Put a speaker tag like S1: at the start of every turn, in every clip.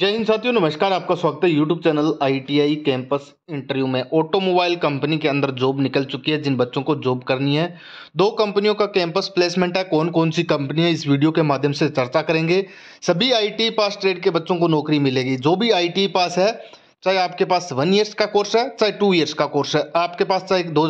S1: जय हिंद साथियों नमस्कार आपका स्वागत है YouTube channel ITI campus interview में ऑटोमोबाइल कंपनी के अंदर जॉब निकल चुकी है जिन बच्चों को जॉब करनी है दो कंपनियों का कैंपस प्लेसमेंट है कौन कौन सी कंपनी है इस वीडियो के माध्यम से चर्चा करेंगे सभी आईटी पास ट्रेड के बच्चों को नौकरी मिलेगी जो भी आई पास e है चाहे आपके पास वन ईयर्स का कोर्स है चाहे टू ईयर्स का कोर्स है आपके पास चाहे दो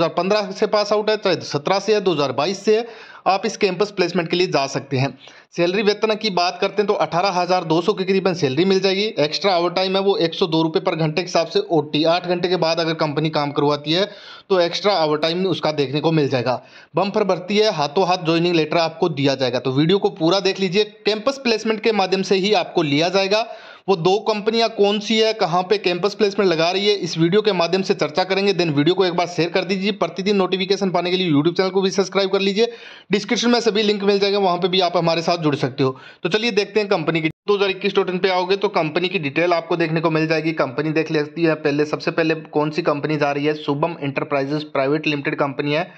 S1: से पास आउट है चाहे सत्रह से है दो से है आप इस कैंपस प्लेसमेंट के लिए जा सकते हैं सैलरी वेतन की बात करते हैं तो अठारह हज़ार दो सौ के करीबन सैलरी मिल जाएगी एक्स्ट्रा ओवर टाइम है वो एक सौ दो रुपये पर घंटे के हिसाब से ओ टी आठ घंटे के बाद अगर कंपनी काम करवाती है तो एक्स्ट्रा ओवर टाइम उसका देखने को मिल जाएगा बम पर भर्ती है हाथों हाथ ज्वाइनिंग लेटर आपको दिया जाएगा तो वीडियो को पूरा देख लीजिए कैंपस प्लेसमेंट के माध्यम से ही आपको लिया जाएगा वो दो कंपनियां कौन सी है कहाँ पे कैंपस प्लेसमेंट लगा रही है इस वीडियो के माध्यम से चर्चा करेंगे देन वीडियो को एक बार शेयर कर दीजिए प्रतिदिन नोटिफिकेशन पाने के लिए यूट्यूब चैनल को भी सब्सक्राइब कर लीजिए डिस्क्रिप्शन में सभी लिंक मिल जाएगा वहाँ पर भी आप हमारे साथ जुड़ सकते हो तो चलिए देखते हैं कंपनी की दो हज़ार इक्कीस टोटन पे आओगे तो कंपनी की डिटेल आपको देखने को मिल जाएगी कंपनी देख लेती है पहले सबसे पहले कौन सी कंपनी जा रही है Shubham enterprises private limited company है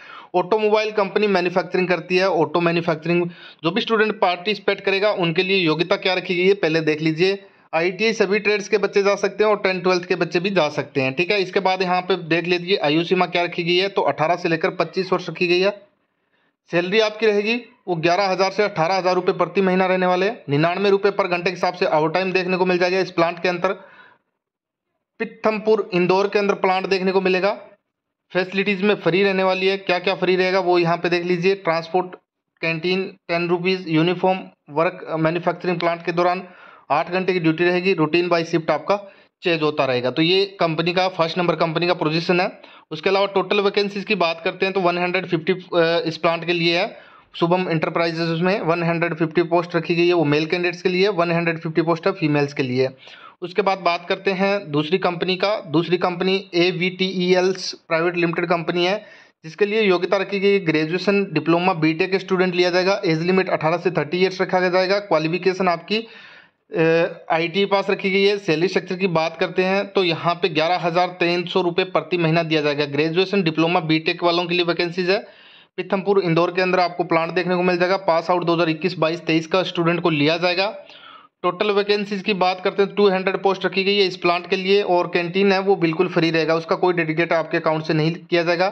S1: ऑटोमोबाइल कंपनी मैन्युफैक्चरिंग करती है ऑटो मैन्युफैक्चरिंग जो भी स्टूडेंट पार्टिसिपेट करेगा उनके लिए योग्यता क्या रखी गई है पहले देख लीजिए आई सभी ट्रेड्स के बच्चे जा सकते हैं और टेन ट्वेल्थ के बच्चे भी जा सकते हैं ठीक है इसके बाद यहाँ पे देख लीजिए आयु सीमा क्या रखी गई है तो अठारह से लेकर पच्चीस वर्ष रखी गई है सैलरी आपकी रहेगी वो ग्यारह हज़ार से अठारह हज़ार रुपये प्रति महीना रहने वाले हैं निन्यानवे रुपये पर घंटे के हिसाब से ओवर टाइम देखने को मिल जाएगा इस प्लांट के अंदर पित्थमपुर इंदौर के अंदर प्लांट देखने को मिलेगा फैसिलिटीज़ में फ्री रहने वाली है क्या क्या फ्री रहेगा वो यहाँ पे देख लीजिए transport canteen ten rupees uniform work manufacturing plant के दौरान आठ घंटे की ड्यूटी रहेगी रूटीन बाई शिफ्ट आपका चेंज होता रहेगा तो ये कंपनी का फर्स्ट नंबर कंपनी का पोजीशन है उसके अलावा टोटल वैकेंसीज की बात करते हैं तो 150 इस प्लांट के लिए है शुभम इंटरप्राइजेस में 150 पोस्ट रखी गई है वो मेल कैंडिडेट्स के लिए 150 पोस्ट है फीमेल्स के लिए उसके बाद बात करते हैं दूसरी कंपनी का दूसरी company A V T E एल्स प्राइवेट लिमिटेड कंपनी है जिसके लिए योग्यता रखी गई ग्रेजुएशन डिप्लोमा बीटेक स्टूडेंट लिया जाएगा एज लिमिट 18 से 30 इयर्स रखा जाएगा क्वालिफिकेशन आपकी आईटी पास रखी गई है सैलरी स्ट्रक्चर की बात करते हैं तो यहाँ पे ग्यारह हज़ार तीन सौ रुपये प्रति महीना दिया जाएगा ग्रेजुएशन डिप्लोमा बीटेक वालों के लिए वैकेंसीज है पिथमपुर इंदौर के अंदर आपको प्लांट देखने को मिल जाएगा पास आउट 2021 22 23 का स्टूडेंट को लिया जाएगा टोटल वैकेंसीज की बात करते हैं टू पोस्ट रखी गई है इस प्लांट के लिए और कैंटीन है वो बिल्कुल फ्री रहेगा उसका कोई डेडिकेट आपके अकाउंट से नहीं किया जाएगा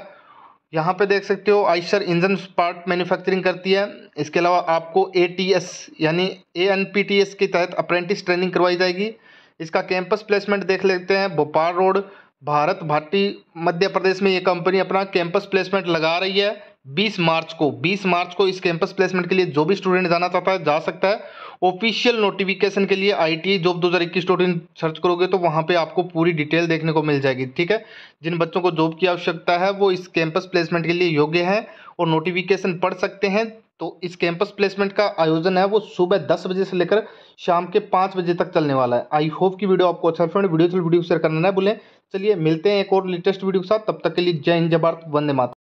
S1: यहाँ पे देख सकते हो आइशर इंजन पार्ट मैन्युफैक्चरिंग करती है इसके अलावा आपको ए यानी ए के तहत अप्रेंटिस ट्रेनिंग करवाई जाएगी इसका कैंपस प्लेसमेंट देख लेते हैं भोपाल रोड भारत भाटी मध्य प्रदेश में ये कंपनी अपना कैंपस प्लेसमेंट लगा रही है 20 मार्च को 20 मार्च को इस कैंपस प्लेसमेंट के लिए जो भी स्टूडेंट जाना चाहता है जा सकता है ऑफिशियल नोटिफिकेशन के लिए आई e, जॉब दो हज़ार इक्कीस सर्च करोगे तो वहाँ पे आपको पूरी डिटेल देखने को मिल जाएगी ठीक है जिन बच्चों को जॉब की आवश्यकता है वो इस कैंपस प्लेसमेंट के लिए योग्य हैं और नोटिफिकेशन पढ़ सकते हैं तो इस कैंपस प्लेसमेंट का आयोजन है वो सुबह दस बजे से लेकर शाम के पाँच बजे तक चलने वाला है आई होप की वीडियो आपको अच्छा फ्रेंड वीडियो से वीडियो शेयर करना ना भूलें चलिए मिलते हैं एक और लेटेस्ट वीडियो के साथ तब तक के लिए जय हिंद जय भारत वंदे माता